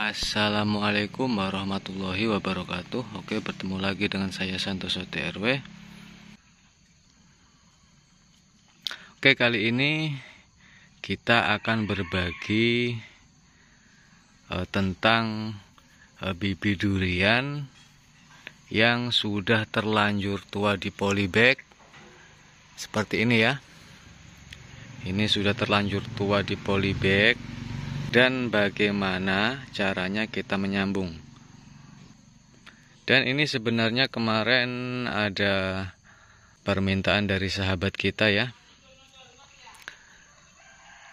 Assalamualaikum warahmatullahi wabarakatuh Oke bertemu lagi dengan saya Santoso TRW Oke kali ini kita akan berbagi uh, tentang uh, bibi durian yang sudah terlanjur tua di polybag seperti ini ya ini sudah terlanjur tua di polybag dan bagaimana caranya kita menyambung. Dan ini sebenarnya kemarin ada permintaan dari sahabat kita ya,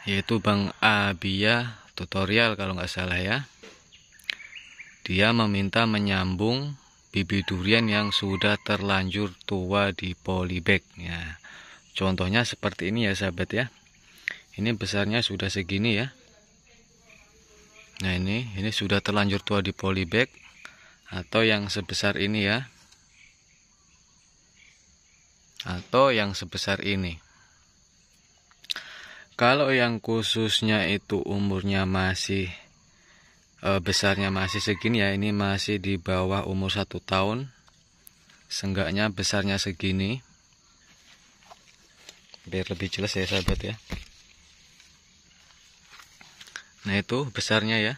yaitu Bang Abia tutorial kalau nggak salah ya. Dia meminta menyambung bibi durian yang sudah terlanjur tua di polybag ya. Contohnya seperti ini ya sahabat ya. Ini besarnya sudah segini ya. Nah ini, ini sudah terlanjur tua di polybag atau yang sebesar ini ya. Atau yang sebesar ini. Kalau yang khususnya itu umurnya masih e, besarnya masih segini ya, ini masih di bawah umur satu tahun. Senggaknya besarnya segini. Biar lebih jelas ya sahabat ya. Nah itu besarnya ya.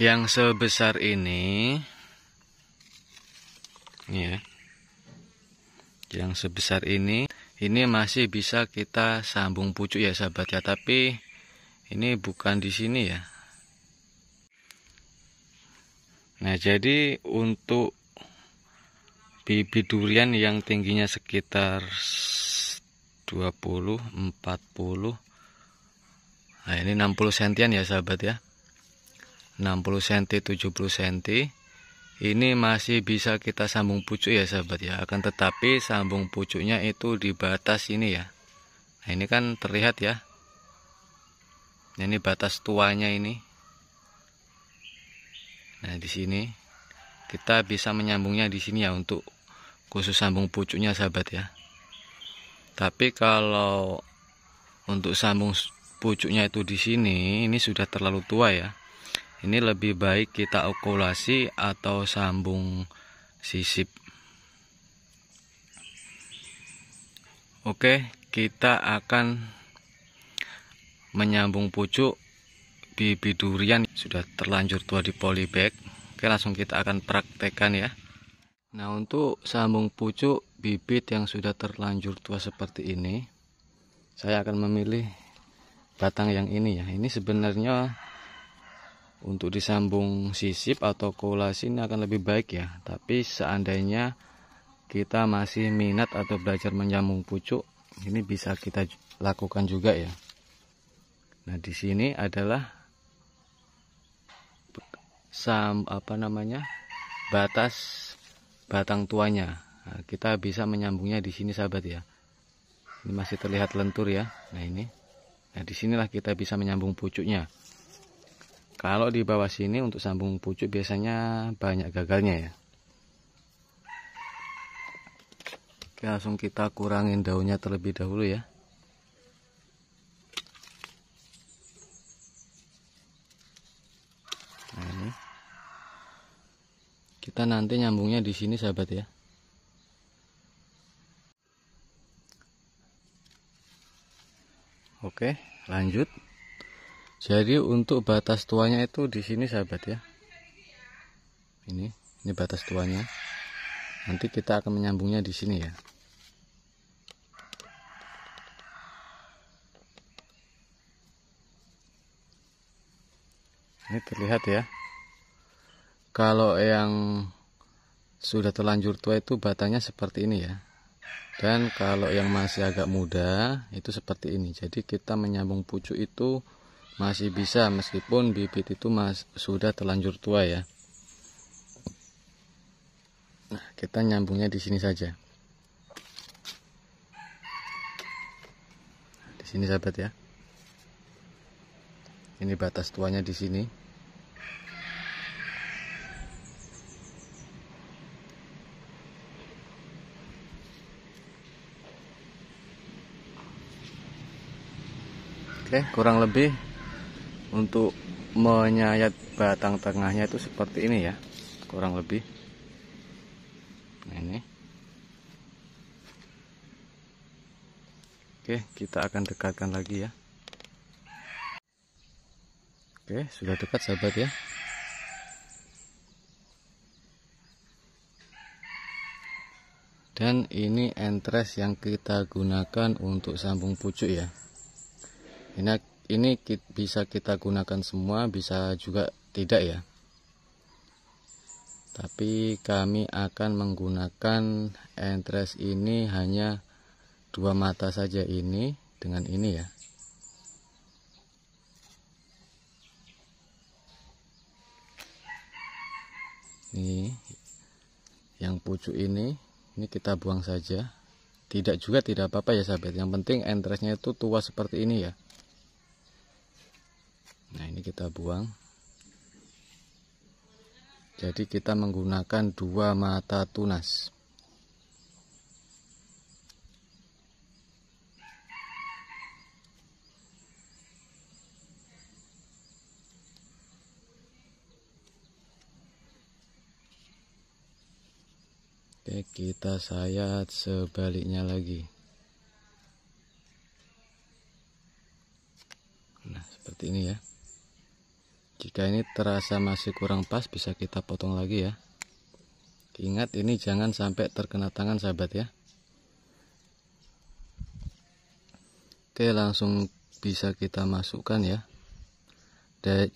Yang sebesar ini, ya, yang sebesar ini, ini masih bisa kita sambung pucuk ya sahabat ya, tapi ini bukan di sini ya. Nah jadi untuk bibit durian yang tingginya sekitar 20 40 nah ini 60 sentian ya sahabat ya 60 cm 70 cm ini masih bisa kita sambung pucuk ya sahabat ya akan tetapi sambung pucuknya itu di batas ini ya nah ini kan terlihat ya ini batas tuanya ini nah di sini kita bisa menyambungnya di sini ya untuk khusus sambung pucuknya sahabat ya tapi kalau untuk sambung pucuknya itu di sini ini sudah terlalu tua ya ini lebih baik kita okulasi atau sambung sisip oke kita akan menyambung pucuk bibit durian sudah terlanjur tua di polybag Oke langsung kita akan praktekkan ya Nah untuk sambung pucuk bibit yang sudah terlanjur tua seperti ini Saya akan memilih batang yang ini ya Ini sebenarnya untuk disambung sisip atau kolasi ini akan lebih baik ya Tapi seandainya kita masih minat atau belajar menyambung pucuk Ini bisa kita lakukan juga ya Nah di sini adalah sam apa namanya batas batang tuanya nah, kita bisa menyambungnya di sini sahabat ya ini masih terlihat lentur ya nah ini nah disinilah kita bisa menyambung pucuknya kalau di bawah sini untuk sambung pucuk biasanya banyak gagalnya ya Oke, langsung kita kurangin daunnya terlebih dahulu ya kita nanti nyambungnya di sini sahabat ya oke lanjut jadi untuk batas tuanya itu di sini sahabat ya ini ini batas tuanya nanti kita akan menyambungnya di sini ya ini terlihat ya kalau yang sudah terlanjur tua itu batangnya seperti ini ya dan kalau yang masih agak muda itu seperti ini jadi kita menyambung pucuk itu masih bisa meskipun bibit itu mas, sudah terlanjur tua ya nah kita nyambungnya di sini saja di sini sahabat ya ini batas tuanya di sini Oke, kurang lebih untuk menyayat batang tengahnya itu seperti ini ya, kurang lebih. Nah, ini. Oke, kita akan dekatkan lagi ya. Oke, sudah dekat sahabat ya. Dan ini entres yang kita gunakan untuk sambung pucuk ya ini ini bisa kita gunakan semua bisa juga tidak ya tapi kami akan menggunakan entres ini hanya dua mata saja ini dengan ini ya Ini yang pucuk ini ini kita buang saja tidak juga tidak apa-apa ya sahabat yang penting entresnya itu tua seperti ini ya ini kita buang jadi kita menggunakan dua mata tunas Oke, kita sayat sebaliknya lagi. Nah, seperti ini ya jika ini terasa masih kurang pas bisa kita potong lagi ya ingat ini jangan sampai terkena tangan sahabat ya oke langsung bisa kita masukkan ya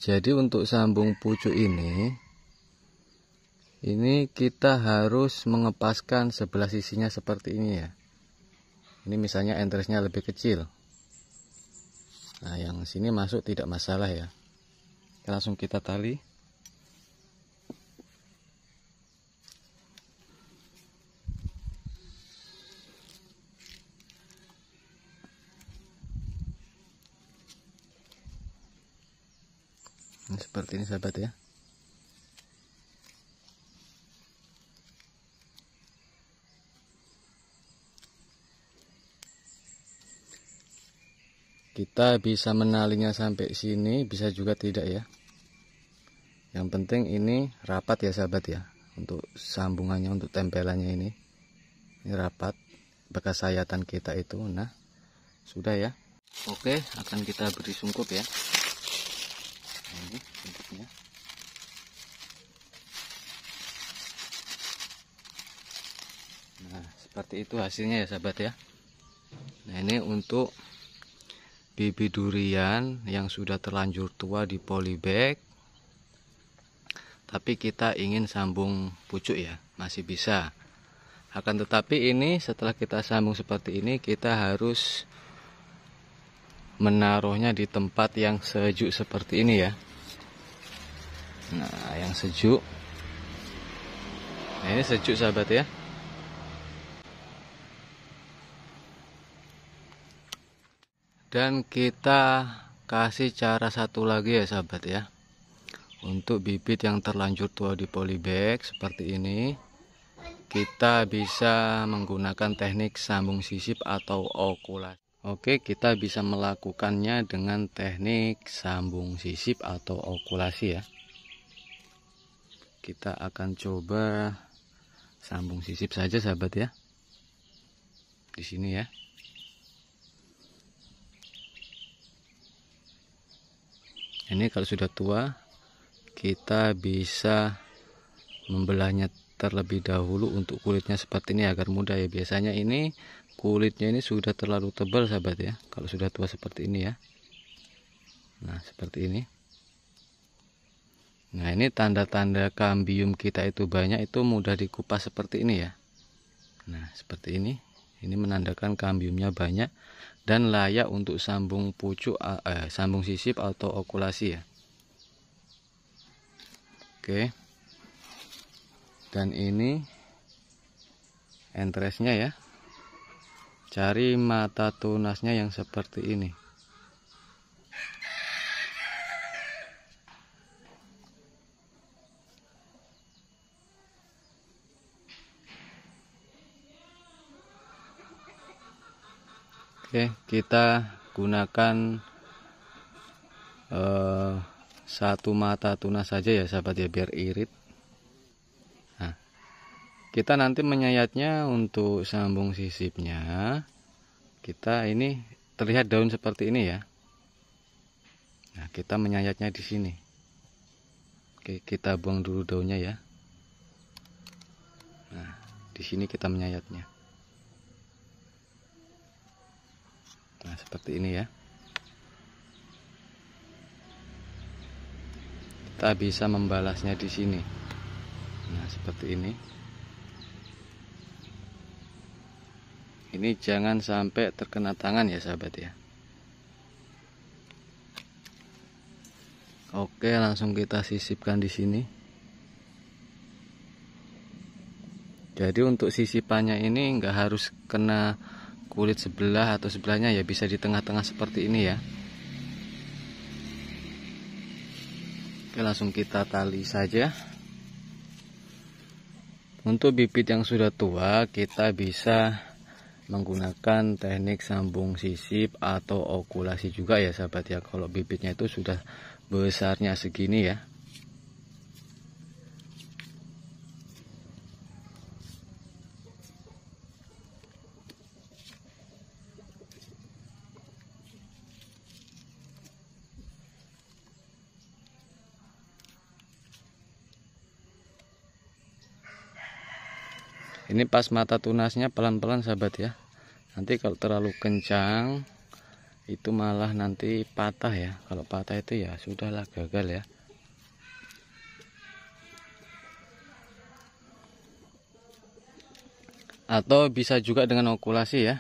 jadi untuk sambung pucuk ini ini kita harus mengepaskan sebelah sisinya seperti ini ya ini misalnya entresnya lebih kecil nah yang sini masuk tidak masalah ya Ya, langsung kita tali ini seperti ini sahabat ya kita bisa menalinya sampai sini bisa juga tidak ya yang penting ini rapat ya sahabat ya untuk sambungannya untuk tempelannya ini ini rapat bekas sayatan kita itu nah sudah ya oke akan kita beri sungkup ya nah, ini sungkupnya nah seperti itu hasilnya ya sahabat ya nah ini untuk bibit durian yang sudah terlanjur tua di polybag tapi kita ingin sambung pucuk ya masih bisa akan tetapi ini setelah kita sambung seperti ini kita harus menaruhnya di tempat yang sejuk seperti ini ya nah yang sejuk nah, ini sejuk sahabat ya dan kita kasih cara satu lagi ya sahabat ya untuk bibit yang terlanjur tua di polybag seperti ini kita bisa menggunakan teknik sambung sisip atau okulasi Oke kita bisa melakukannya dengan teknik sambung sisip atau okulasi ya kita akan coba sambung sisip saja sahabat ya di sini ya ini kalau sudah tua kita bisa membelahnya terlebih dahulu untuk kulitnya seperti ini agar mudah ya biasanya ini kulitnya ini sudah terlalu tebal sahabat ya kalau sudah tua seperti ini ya nah seperti ini nah ini tanda-tanda kambium kita itu banyak itu mudah dikupas seperti ini ya nah seperti ini ini menandakan kambiumnya banyak dan layak untuk sambung pucuk eh, sambung sisip atau okulasi ya. Oke. Dan ini entresnya ya. Cari mata tunasnya yang seperti ini. Oke, kita gunakan eh, satu mata tunas saja ya sahabat ya biar irit. Nah, kita nanti menyayatnya untuk sambung sisipnya. Kita ini terlihat daun seperti ini ya. Nah, kita menyayatnya di sini. Oke, kita buang dulu daunnya ya. Nah, di sini kita menyayatnya. nah seperti ini ya kita bisa membalasnya di sini nah seperti ini ini jangan sampai terkena tangan ya sahabat ya Oke, langsung kita sisipkan di sini. Jadi untuk sisipannya ini nggak harus kena kulit sebelah atau sebelahnya ya bisa di tengah-tengah seperti ini ya Oke langsung kita tali saja untuk bibit yang sudah tua kita bisa menggunakan teknik sambung sisip atau okulasi juga ya sahabat ya kalau bibitnya itu sudah besarnya segini ya ini pas mata tunasnya pelan-pelan sahabat ya nanti kalau terlalu kencang itu malah nanti patah ya kalau patah itu ya sudahlah gagal ya atau bisa juga dengan okulasi ya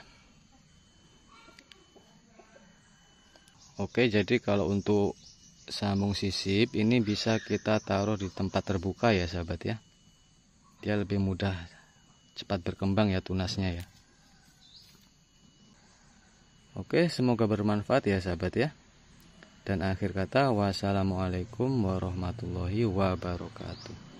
Oke jadi kalau untuk sambung sisip ini bisa kita taruh di tempat terbuka ya sahabat ya dia lebih mudah cepat berkembang ya tunasnya ya. Oke, semoga bermanfaat ya sahabat ya. Dan akhir kata, wassalamualaikum warahmatullahi wabarakatuh.